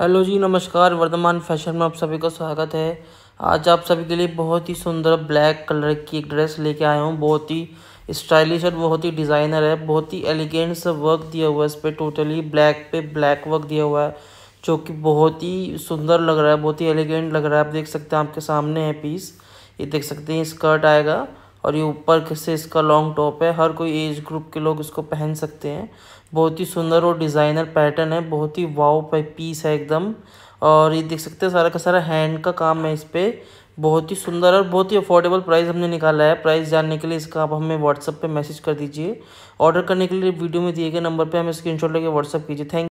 hello जी नमस्कार Varthaman fashion में आप सभी का स्वागत है आज आप सभी के लिए बहुत ही सुंदर ब्लैक कलर की एक ड्रेस लेके आया हूँ बहुत ही स्टाइलिश और बहुत ही डिज़ाइनर है बहुत ही एलिगेंट सा वर्क दिया हुआ है इस पर टोटली ब्लैक पे ब्लैक वर्क दिया हुआ है जो कि बहुत ही सुंदर लग रहा है बहुत ही एलिगेंट लग रहा है आप देख सकते हैं आपके सामने है पीस ये देख सकते हैं स्कर्ट आएगा और ये ऊपर से इसका लॉन्ग टॉप है हर कोई एज ग्रुप के लोग इसको पहन सकते हैं बहुत ही सुंदर और डिज़ाइनर पैटर्न है बहुत ही वाव पे पीस है एकदम और ये देख सकते हैं सारा का सारा हैंड का काम है इस पर बहुत ही सुंदर और बहुत ही अफोर्डेबल प्राइस हमने निकाला है प्राइस जानने के लिए इसका आप हमें व्हाट्सअप पे मैसेज कर दीजिए ऑर्डर करने के लिए वीडियो में दिए गए नंबर पे हमें स्क्रीनशॉट लेके व्हाट्सअप कीजिए थैंक